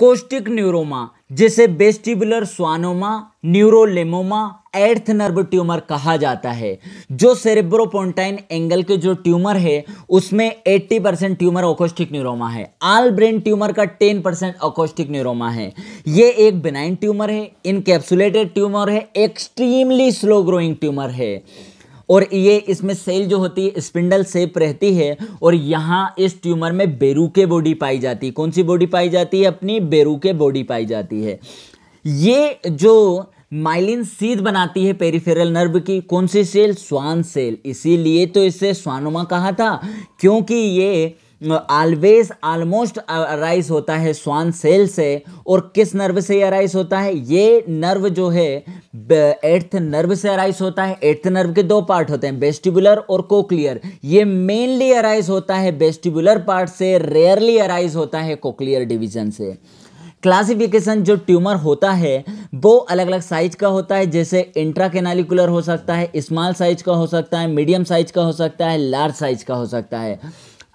कोस्टिक neuroma जिसे vestibular schwannoma neurilemmoma eighth nerve tumour कहा जाता है जो सेरेब्रोपोन्टाइन एंगल के जो ट्यूमर है उसमें 80 परसेंट ट्यूमर ओकोस्टिक न्यूरोमा है आल ब्रेन ट्यूमर का 10 परसेंट ओकोस्टिक न्यूरोमा है ये एक बेनाइन ट्यूमर है इनकेप्सुलेटेड ट्यूमर है एक्सट्रीमली स्लो ग्रोइंग ट्यूमर है और ये इसमें सेल जो होती है स्पिंडल सेप रहती है और यहाँ इस ट्यूमर में के बॉडी पाई जाती है कौन सी बॉडी पाई जाती है अपनी के बॉडी पाई जाती है ये जो माइलिन सीध बनाती है पेरिफेरल नर्व की कौन सी सेल स्वान सेल इसीलिए तो इसे स्वानोमा कहा था क्योंकि ये ऑलवेज ऑलमोस्ट अराइज होता है स्वान सेल से और किस नर्व से अराइज होता है ये नर्व जो है एट्थ नर्व से अराइज होता है एट्थ नर्व के दो पार्ट होते हैं वेस्टिबुलर और कोक्लियर ये मेनली अराइज होता है वेस्टिबुलर पार्ट से रेयरली अराइज होता है कोक्लियर डिवीजन से क्लासिफिकेशन जो ट्यूमर होता है वो अलग अलग साइज का होता है जैसे इंट्रा केनालिकुलर हो सकता है स्मॉल साइज का हो सकता है मीडियम साइज का हो सकता है लार्ज साइज का हो सकता है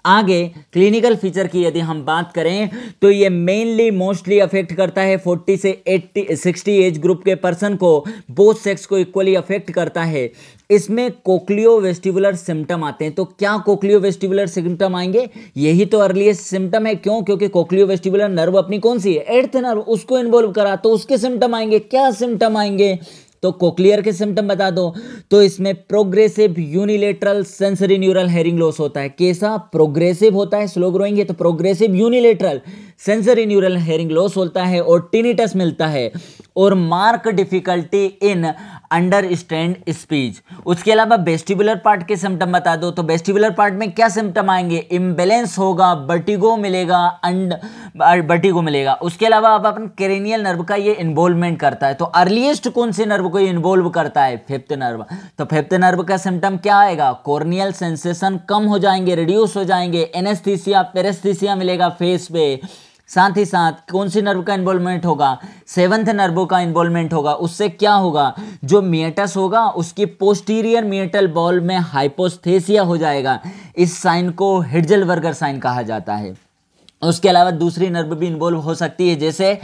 आगे क्लिनिकल फीचर की यदि हम बात करें तो ये मेनली मोस्टली अफेक्ट करता है 40 से 80 60 एज ग्रुप के पर्सन को बोथ सेक्स को इक्वली अफेक्ट करता है इसमें कोकलियो वेस्टिबुलर सिम्टम आते हैं तो क्या कोकलियो वेस्टिबुलर सिम्टम आएंगे यही तो अर्लीस्ट सिम्टम है क्यों क्योंकि कोकलियो वेस्टिबुलर नर्व अपनी कौन सी है एट्थ नर्व उसको इन्वॉल्व करा तो उसके सिम्टम आएंगे क्या सिम्टम आएंगे तो कोक्लियर के सिम्टम बता दो तो इसमें progressive unilateral sensory neural hearing loss होता है कैसा प्रोग्रेसिव होता है स्लो ग्रोइंग है तो progressive unilateral sensory neural hearing loss होता है और टिनिटस मिलता है और marked difficulty in understand speech उसके अलावा बेस्टिबुलर पार्ट के सिम्टम बता दो तो बेस्टिबुलर पार्ट में क्या सिम्टम आएंगे इम्बेलेंस होगा बर्टिगो मिलेगा अंड को मिलेगा उसके अलावा आप अपन क्रेनियल नर्व का ये इन्वॉल्वमेंट करता है तो अर्लीस्ट कौन से नर्व को इन्वॉल्व करता है फिफ्थ नर्व तो फिफ्थ नर्व का सिम्टम क्या आएगा कॉर्नियल सेंसेशन कम हो जाएंगे रिड्यूस हो जाएंगे एनेस्थीसिया पेरेस्थीसिया मिलेगा फेस पे साथ ही साथ कौन सी नर्व का इन्वॉल्वमेंट होगा सेवंथ नर्वों का इन्वॉल्वमेंट होगा उससे क्या होगा जो मियटस होगा उसकी पोस्टीरियर मियटल बॉल में हाइपोस्थेसिया हो जाएगा इस साइन को हिडजल वर्गर साइन कहा जाता है उसके अलावा दूसरी नर्व भी इन्वॉल्व हो सकती है जैसे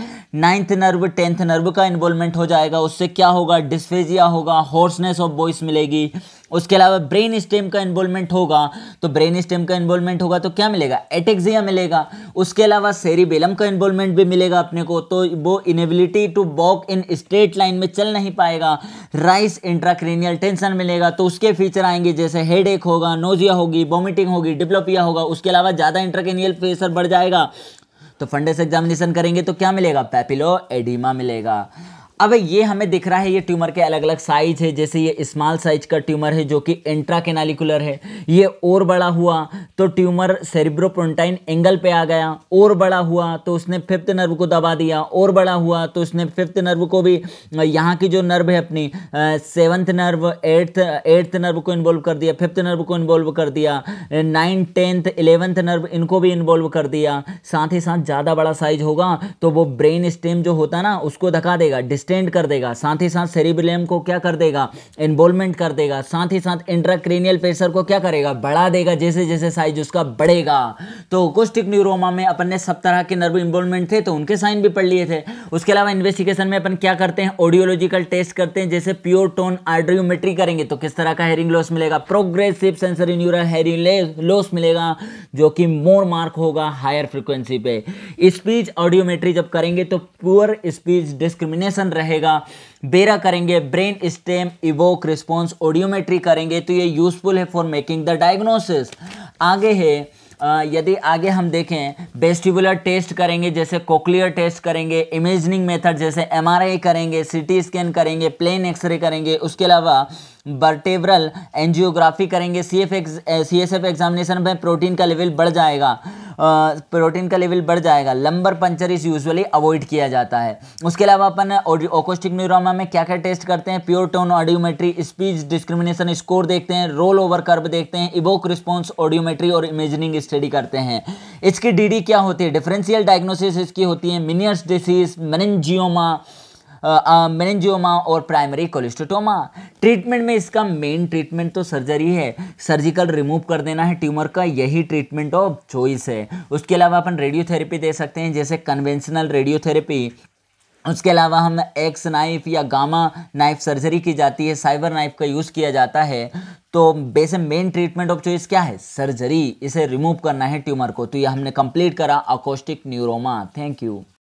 नाइन्थ नर्व टेंथ नर्व का इन्वॉल्वमेंट हो जाएगा उससे क्या होगा डिस्फेजिया होगा हॉर्सनेस ऑफ वॉइस मिलेगी उसके अलावा ब्रेन स्टेम का इन्वॉल्वमेंट होगा तो ब्रेन स्टेम का इन्वॉल्वमेंट होगा तो क्या मिलेगा एटेक्सिया मिलेगा उसके अलावा सेरिबेलम का इन्वॉल्वमेंट भी मिलेगा अपने को तो वो inability to walk in straight line में चल नहीं पाएगा राइस इंट्राक्रेनियल टेंशन मिलेगा तो उसके फीचर आएंगे जैसे हेड होगा नोजिया होगी वॉमिटिंग होगी डिप्लोपिया होगा उसके अलावा ज़्यादा इंट्राक्रेनियल प्रेशर बढ़ जाएगा तो फंडस एग्जामिनेशन करेंगे तो क्या मिलेगा पैपिलो एडिमा मिलेगा अब ये हमें दिख रहा है ये ट्यूमर के अलग अलग साइज है जैसे ये स्मॉल साइज का ट्यूमर है जो कि इंट्रा केनालिकुलर है ये और बड़ा हुआ तो ट्यूमर सेरिब्रोपोन्टाइन एंगल पे आ गया और बड़ा हुआ तो उसने फिफ्थ नर्व को दबा दिया और बड़ा हुआ तो उसने फिफ्थ नर्व को भी यहाँ की जो नर्व है अपनी seventh nerve eighth eighth nerve को इन्वॉल्व कर दिया फिफ्थ नर्व को इन्वॉल्व कर दिया नाइन्थ टेंथ इलेवंथ नर्व इनको भी इन्वॉल्व कर दिया साथ ही साथ ज़्यादा बड़ा साइज होगा तो वो ब्रेन स्टेम जो होता ना उसको धका देगा डिस्ट एक्सटेंड कर देगा साथ ही साथ सेरिब्रियम को क्या कर देगा इन्वॉल्वमेंट कर देगा साथ ही साथ इंट्राक्रेनियल प्रेशर को क्या करेगा बढ़ा देगा जैसे जैसे साइज उसका बढ़ेगा तो कुस्टिक न्यूरोमा में अपन ने सब तरह के नर्व इन्वॉल्वमेंट थे तो उनके साइन भी पढ़ लिए थे उसके अलावा इन्वेस्टिगेशन में अपन क्या करते हैं ऑडियोलॉजिकल टेस्ट करते हैं जैसे प्योर टोन आर्डियोमेट्री करेंगे तो किस तरह का हेरिंग लॉस मिलेगा progressive sensory neural hearing loss मिलेगा जो कि मोर मार्क होगा हायर फ्रिक्वेंसी पे स्पीच ऑडियोमेट्री जब करेंगे तो पुअर स्पीच डिस्क्रिमिनेशन रहेगा बेरा करेंगे brain stem evoked response audiometry करेंगे तो ये यूजफुल है फॉर मेकिंग द डायग्नोसिस आगे है यदि आगे हम देखें बेस्टिबुलर टेस्ट करेंगे जैसे कोकलियर टेस्ट करेंगे इमेजनिंग मेथड जैसे एमआरआई करेंगे सीटी स्कैन करेंगे प्लेन एक्सरे करेंगे उसके अलावा बर्टेबरल एंजियोग्राफी करेंगे C F ex C examination में प्रोटीन का लेवल बढ़ जाएगा प्रोटीन का लेवल बढ़ जाएगा lumbar puncture is usually avoid किया जाता है उसके अलावा अपन ओकोस्टिक न्यूरोमा में क्या क्या टेस्ट करते हैं pure tone audiometry speech discrimination score देखते हैं रोल ओवर कर्व देखते हैं इवोक रिस्पॉन्स ऑडियोमेट्री और इमेजिनिंग स्टडी करते हैं इसकी डी क्या होती है डिफरेंशियल डायग्नोसिस इसकी होती है मिनियर्स डिसीज मेनजियोमा मेनेंजियोमा और प्राइमरी कोलिस्टोटोमा ट्रीटमेंट में इसका मेन ट्रीटमेंट तो सर्जरी है सर्जिकल रिमूव कर देना है ट्यूमर का यही ट्रीटमेंट ऑफ चॉइस है उसके अलावा अपन रेडियोथेरेपी दे सकते हैं जैसे कन्वेंशनल रेडियोथेरेपी उसके अलावा हम एक्स नाइफ या गामा नाइफ सर्जरी की जाती है साइबर नाइफ का यूज़ किया जाता है तो basic main treatment of choice क्या है सर्जरी इसे रिमूव करना है ट्यूमर को तो यह हमने कंप्लीट करा अकोस्टिक न्यूरोमा थैंक यू